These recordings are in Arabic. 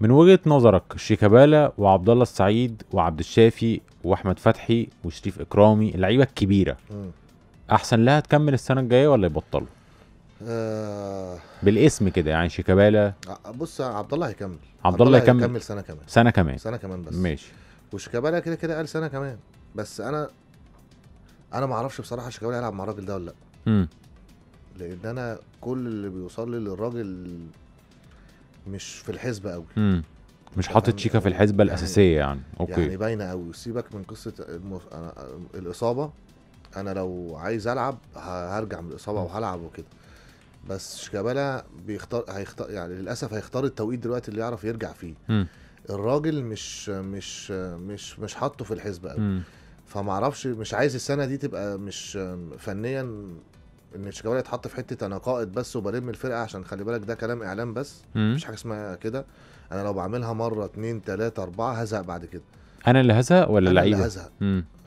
من وجهه نظرك شيكابالا وعبد الله السعيد وعبد الشافي واحمد فتحي وشريف اكرامي اللعيبه الكبيره احسن لها تكمل السنه الجايه ولا يبطلوا آه بالاسم كده يعني شيكابالا آه، بص عبد الله هيكمل عبد الله هيكمل, هيكمل سنه كمان سنه كمان سنه كمان بس ماشي وشيكابالا كده كده قال سنه كمان بس انا انا ما اعرفش بصراحه شيكابالا هيلعب مع الراجل ده ولا لا لان انا كل اللي بيوصل لي للراجل مش في الحسبه قوي مم. مش حاطط شيكا في يعني الحسبه الاساسيه يعني, يعني. اوكي يعني باينه قوي سيبك من قصه المف... أنا... الاصابه انا لو عايز العب هرجع من الاصابه وهلعب وكده بس شيكابالا بيختار هيختار يعني للاسف هيختار التوقيت دلوقتي اللي يعرف يرجع فيه مم. الراجل مش مش مش مش حاطه في الحسبه قوي فمعرفش مش عايز السنه دي تبقى مش فنيا ان شيكابالا يتحط في حته انا قائد بس وبلم الفرقه عشان خلي بالك ده كلام اعلام بس مفيش حاجه اسمها كده انا لو بعملها مره اتنين تلاته اربعه هزهق بعد كده انا اللي هزهق ولا اللعيبه؟ انا اللي هزهق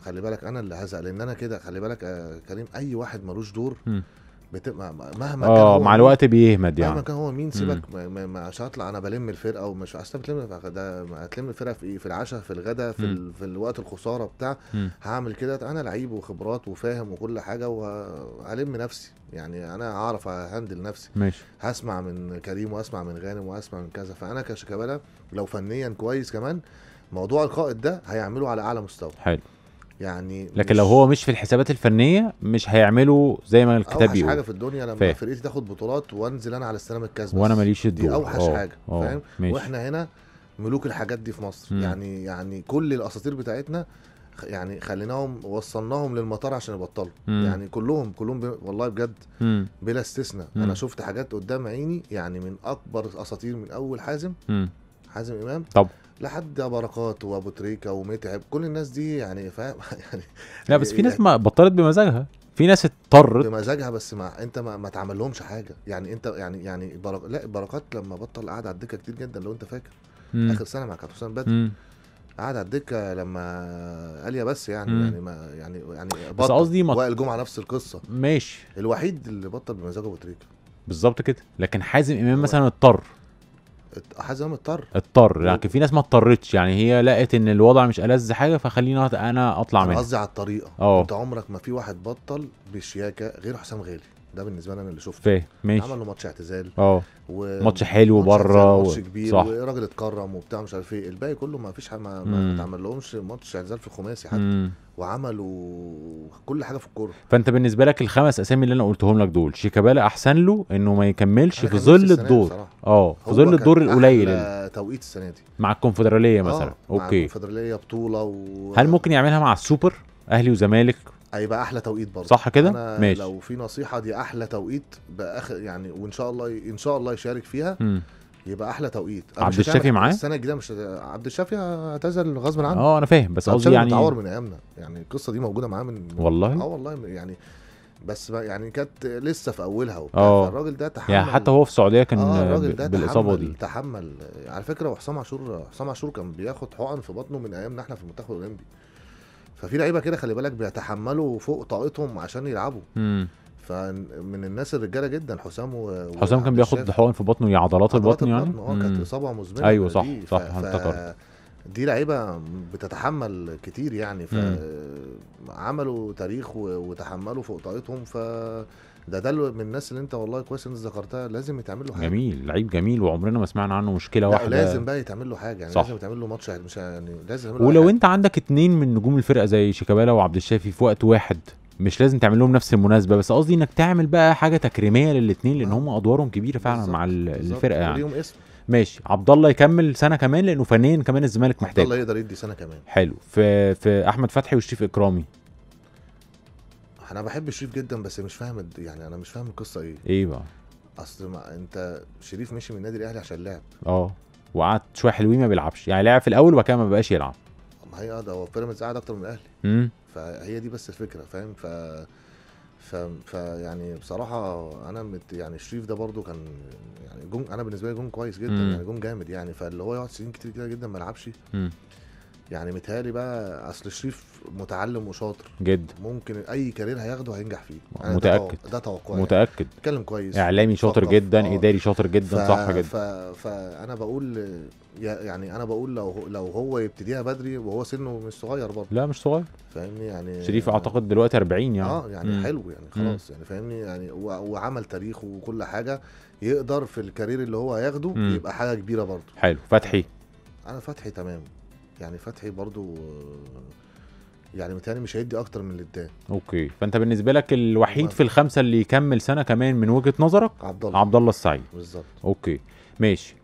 خلي بالك انا اللي هزهق لان انا كده خلي بالك آه كريم اي واحد ملوش دور مم. بتبقى مهما اه كان مع الوقت بيهمد يعني مهما كان هو مين سيبك مش هطلع انا بلم الفرقه ومش اصل بتلم ده هتلم الفرقه في ايه في العشاء في الغداء في, ال... في الوقت الخساره بتاع مم. هعمل كده انا لعيب وخبرات وفاهم وكل حاجه وهلم نفسي يعني انا هعرف اهندل نفسي ماشي هسمع من كريم واسمع من غانم واسمع من كذا فانا كشيكابالا لو فنيا كويس كمان موضوع القائد ده هيعمله على اعلى مستوى حلو يعني لكن لو هو مش في الحسابات الفنيه مش هيعملوا زي ما الكتاب بيقول اوحش حاجه في الدنيا لما فرقتي تاخد بطولات وانزل انا على السلام الكاس وانا ماليش الدور دي اوحش أوه. حاجه آه. فاهم واحنا هنا ملوك الحاجات دي في مصر م. يعني يعني كل الاساطير بتاعتنا يعني خليناهم وصلناهم للمطار عشان يبطلوا يعني كلهم كلهم والله بجد م. بلا استثناء انا شفت حاجات قدام عيني يعني من اكبر اساطير من اول حازم م. حازم امام طب لحد بركات وابو تريكه ومتعب كل الناس دي يعني فاهم يعني لا بس في يعني ناس ما بطلت بمزاجها في ناس اضطرت بمزاجها بس ما انت ما, ما تعملهمش حاجه يعني انت يعني يعني برق... لا بركات لما بطل قعد على الدكه كتير جدا لو انت فاكر مم. اخر سنه مع كابتن حسام بدر قعد على الدكه لما قال يا بس يعني مم. يعني ما يعني يعني بطل بس قصدي ما... وائل جمعه نفس القصه ماشي الوحيد اللي بطل بمزاجه ابو تريكه بالظبط كده لكن حازم امام مثلا اضطر حازم اضطر يعني اضطر لكن في ناس ما اضطرتش يعني هي لقت ان الوضع مش ألذ حاجه فخليني انا اطلع منها قصدي على الطريقه اه انت عمرك ما في واحد بطل بشياكه غير حسام غالي ده بالنسبه لي انا اللي شفته فاهم ماشي عملوا ماتش اعتزال اه و... ماتش حلو بره و... ماتش كبير صح. وراجل اتكرم وبتاع مش عارف ايه الباقي كله ما فيش ما, ما اتعمل لهمش ماتش اعتزال في خماسي حتى مم. وعملوا كل حاجه في الكوره فانت بالنسبه لك الخمس اسامي اللي انا قلتهم لك دول شيكابالا احسن له انه ما يكملش في ظل الدور اه في ظل الدور القليل توقيت السنه دي مع الكونفدراليه مثلا أوه. اوكي مع الكونفدراليه بطوله و... هل ممكن يعملها مع السوبر اهلي وزمالك هيبقى احلى توقيت برضه صح كده ماشي لو في نصيحه دي احلى توقيت باخر يعني وان شاء الله ان شاء الله يشارك فيها م. يبقى احلى توقيت عبد الشافي معاه السنه الجديده مش عبد الشافي اعتزل غصب عنه اه انا فاهم بس قصدي يعني متعور من ايامنا يعني القصه دي موجوده معاه من والله اه والله يعني بس يعني كانت لسه في اولها وبتاع آه. الراجل ده يعني تحمل يعني حتى هو في السعوديه كان آه بالاصابه دي تحمل على فكره وحسام عاشور حسام عاشور كان بياخد حقن في بطنه من ايامنا احنا في المنتخب الاولمبي ففي لعيبه كده خلي بالك بيتحملوا فوق طاقتهم عشان يلعبوا امم فمن الناس الرجاله جدا حسام و... حسام كان بياخد حقن في بطنه يا عضلات البطن يعني اه كانت اصابه مزمنه ايوه صح دي. صح ف... افتكرت دي لعيبه بتتحمل كتير يعني فعملوا تاريخ وتحملوا فوق طاقتهم ف ده ده من الناس اللي انت والله كويس انك ذكرتها لازم يتعمل له حاجه جميل لعيب جميل وعمرنا ما سمعنا عنه مشكله لا واحده لازم بقى يتعمل له حاجه يعني صح. لازم يتعمل له ماتش يعني مش يعني لازم ولو حاجة. انت عندك اتنين من نجوم الفرقه زي شيكابالا وعبد الشافي في وقت واحد مش لازم تعمل لهم نفس المناسبه بس قصدي انك تعمل بقى حاجه تكريميه للاثنين لان آه. هم ادوارهم كبيره فعلا بالزبط. مع الفرقه يعني ليهم اسم ماشي عبد الله يكمل سنه كمان لانه فنيا كمان الزمالك محتاج عبد الله يقدر يدي سنه كمان حلو في في احمد فتحي وشريف اكرامي انا بحب شريف جدا بس مش فاهم يعني انا مش فاهم القصه ايه ايه بقى اصل ما انت شريف مشي من النادي الاهلي عشان لعب اه وقعد شويه حلوين ما بيلعبش يعني لعب في الاول وبعد ما بقاش يلعب ما هي اه هو بيراميدز قعد اكتر من الاهلي امم فهي دي بس الفكره فاهم ف ف... ف يعني بصراحه انا مت... يعني شريف ده برده كان يعني جون انا بالنسبه لي جون كويس جدا مم. يعني جون جامد يعني فاللي هو يقعد سنين كتير كده جدا ما يلعبش يعني متهيألي بقى اصل شريف متعلم وشاطر جدا ممكن اي كارير هياخده هينجح فيه يعني متاكد ده توقعي متاكد بيتكلم يعني. كويس اعلامي شاطر جدا آه. اداري شاطر جدا ف... صح جدا ف... فانا بقول يعني انا بقول لو لو هو يبتديها بدري وهو سنه مش صغير برضه لا مش صغير فاهمني يعني شريف اعتقد دلوقتي 40 يعني اه يعني م. حلو يعني خلاص م. يعني فاهمني يعني و... وعمل تاريخه وكل حاجه يقدر في الكارير اللي هو هياخده يبقى حاجه كبيره برضه حلو فتحي انا فتحي تمام يعني فتحي برضو آه، يعني متهيألي مش هيدي اكتر من اللي اداه اوكي فانت بالنسبه لك الوحيد في الخمسه اللي يكمل سنه كمان من وجهه نظرك عبد الله عبد الله السعيد بالظبط اوكي ماشي